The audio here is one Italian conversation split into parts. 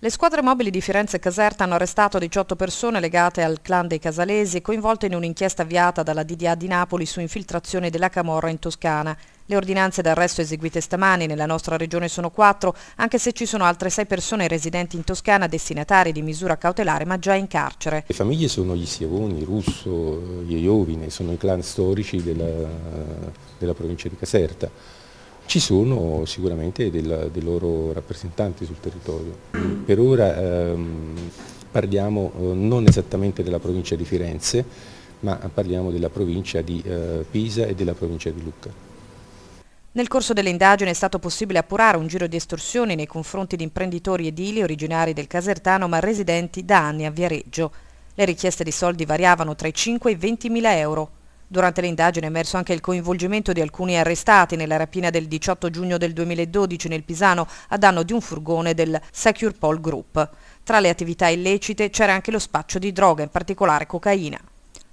Le squadre mobili di Firenze e Caserta hanno arrestato 18 persone legate al clan dei Casalesi coinvolte in un'inchiesta avviata dalla DDA di Napoli su infiltrazione della Camorra in Toscana. Le ordinanze d'arresto eseguite stamani nella nostra regione sono quattro, anche se ci sono altre sei persone residenti in Toscana destinatari di misura cautelare ma già in carcere. Le famiglie sono gli Siavoni, Russo, gli Iovine, sono i clan storici della, della provincia di Caserta ci sono sicuramente del, dei loro rappresentanti sul territorio. Per ora ehm, parliamo eh, non esattamente della provincia di Firenze, ma parliamo della provincia di eh, Pisa e della provincia di Lucca. Nel corso dell'indagine è stato possibile appurare un giro di estorsioni nei confronti di imprenditori edili originari del Casertano ma residenti da anni a Viareggio. Le richieste di soldi variavano tra i 5 e i 20 mila euro. Durante l'indagine è emerso anche il coinvolgimento di alcuni arrestati nella rapina del 18 giugno del 2012 nel Pisano a danno di un furgone del Securepol Group. Tra le attività illecite c'era anche lo spaccio di droga, in particolare cocaina.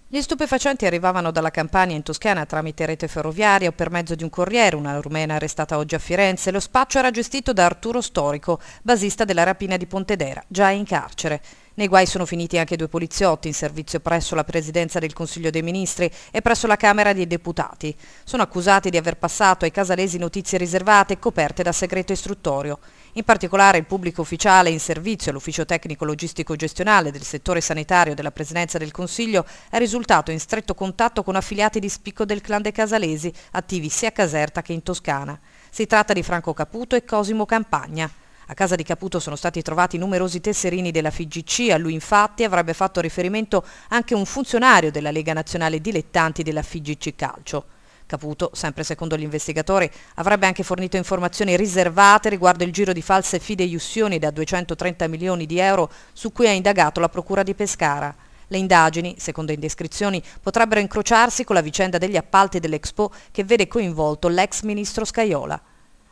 Gli stupefacenti arrivavano dalla Campania in Toscana tramite rete ferroviaria o per mezzo di un corriere, una rumena arrestata oggi a Firenze. Lo spaccio era gestito da Arturo Storico, basista della rapina di Pontedera, già in carcere. Nei guai sono finiti anche due poliziotti in servizio presso la Presidenza del Consiglio dei Ministri e presso la Camera dei Deputati. Sono accusati di aver passato ai casalesi notizie riservate coperte da segreto istruttorio. In particolare il pubblico ufficiale in servizio all'ufficio tecnico logistico gestionale del settore sanitario della Presidenza del Consiglio è risultato in stretto contatto con affiliati di spicco del clan dei casalesi, attivi sia a Caserta che in Toscana. Si tratta di Franco Caputo e Cosimo Campagna. A casa di Caputo sono stati trovati numerosi tesserini della FIGC, a lui infatti avrebbe fatto riferimento anche un funzionario della Lega Nazionale Dilettanti della FIGC Calcio. Caputo, sempre secondo l'investigatore, avrebbe anche fornito informazioni riservate riguardo il giro di false fideiussioni da 230 milioni di euro su cui ha indagato la Procura di Pescara. Le indagini, secondo indescrizioni, potrebbero incrociarsi con la vicenda degli appalti dell'Expo che vede coinvolto l'ex ministro Scaiola.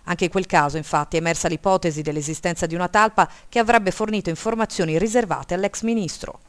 Anche in quel caso, infatti, è emersa l'ipotesi dell'esistenza di una talpa che avrebbe fornito informazioni riservate all'ex ministro.